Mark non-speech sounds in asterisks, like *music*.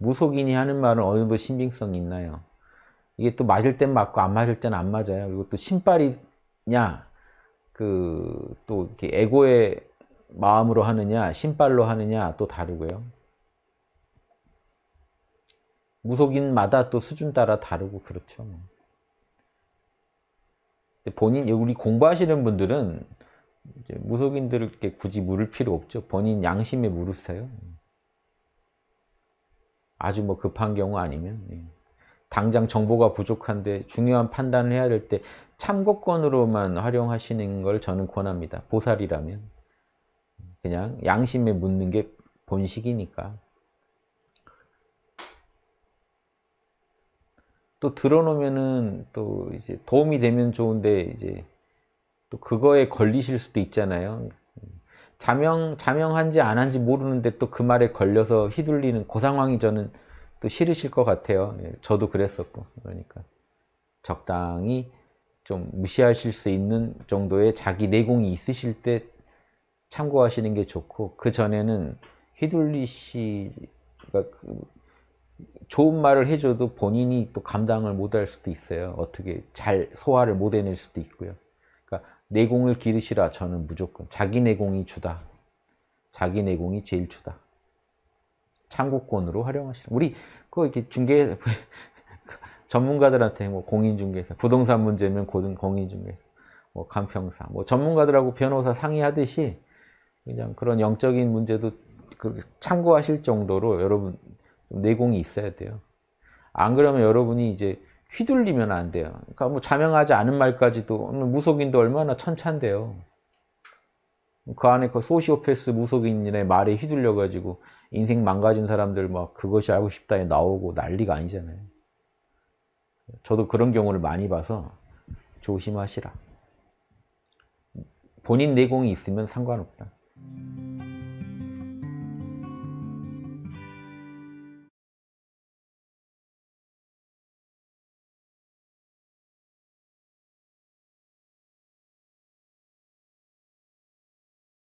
무속인이 하는 말은 어느 정도 신빙성이 있나요? 이게 또 맞을 땐 맞고 안 맞을 땐 안 맞아요. 그리고 또 신발이냐, 그, 또 이렇게 에고의 마음으로 하느냐, 신발로 하느냐 또 다르고요. 무속인마다 또 수준 따라 다르고 그렇죠. 본인, 우리 공부하시는 분들은 무속인들을 굳이 물을 필요 없죠. 본인 양심에 물으세요. 아주 뭐 급한 경우 아니면 예. 당장 정보가 부족한데 중요한 판단을 해야 될 때 참고권으로만 활용하시는 걸 저는 권합니다. 보살이라면 그냥 양심에 묻는 게 본식이니까 또 들어놓으면은 또 이제 도움이 되면 좋은데 이제 또 그거에 걸리실 수도 있잖아요. 자명, 자명한지 안 한지 모르는데 또 그 말에 걸려서 휘둘리는 그 상황이 저는 또 싫으실 것 같아요. 예, 저도 그랬었고. 그러니까 적당히 좀 무시하실 수 있는 정도의 자기 내공이 있으실 때 참고하시는 게 좋고 그 전에는 휘둘리시가 그러니까 그 좋은 말을 해줘도 본인이 또 감당을 못 할 수도 있어요. 어떻게 잘 소화를 못 해낼 수도 있고요. 내공을 기르시라 저는 무조건 자기 내공이 주다. 자기 내공이 제일 주다. 창고권으로 활용하시라. 우리 그거 이렇게 중개 *laughs* 전문가들한테 뭐 공인중개사, 부동산 문제면 고등 공인중개사, 뭐 간평사, 뭐 전문가들하고 변호사 상의하듯이 그냥 그런 영적인 문제도 그렇게 참고하실 정도로 여러분 내공이 있어야 돼요. 안 그러면 여러분이 이제 휘둘리면 안 돼요. 그러니까 뭐 자명하지 않은 말까지도 뭐 무속인도 얼마나 천찬데요. 그 안에 그 소시오패스 무속인의 말에 휘둘려 가지고 인생 망가진 사람들 막 그것이 알고 싶다에 나오고 난리가 아니잖아요. 저도 그런 경우를 많이 봐서 조심하시라. 본인 내공이 있으면 상관없다.